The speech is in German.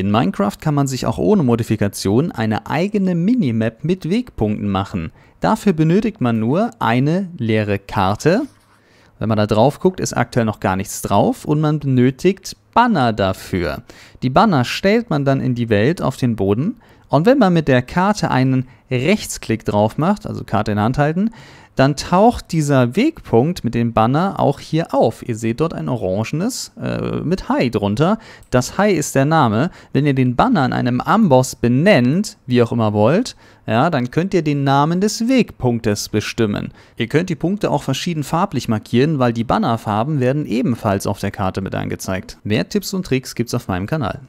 In Minecraft kann man sich auch ohne Modifikation eine eigene Minimap mit Wegpunkten machen. Dafür benötigt man nur eine leere Karte. Wenn man da drauf guckt, ist aktuell noch gar nichts drauf und man benötigt Banner dafür. Die Banner stellt man dann in die Welt auf den Boden und wenn man mit der Karte einen Rechtsklick drauf macht, also Karte in Hand halten, dann taucht dieser Wegpunkt mit dem Banner auch hier auf. Ihr seht dort ein orangenes äh, mit Hai drunter. Das Hai ist der Name. Wenn ihr den Banner in einem Amboss benennt, wie auch immer wollt, ja, dann könnt ihr den Namen des Wegpunktes bestimmen. Ihr könnt die Punkte auch verschieden farblich markieren, weil die Bannerfarben werden ebenfalls auf der Karte mit angezeigt. Wer Tipps und Tricks gibt's auf meinem Kanal.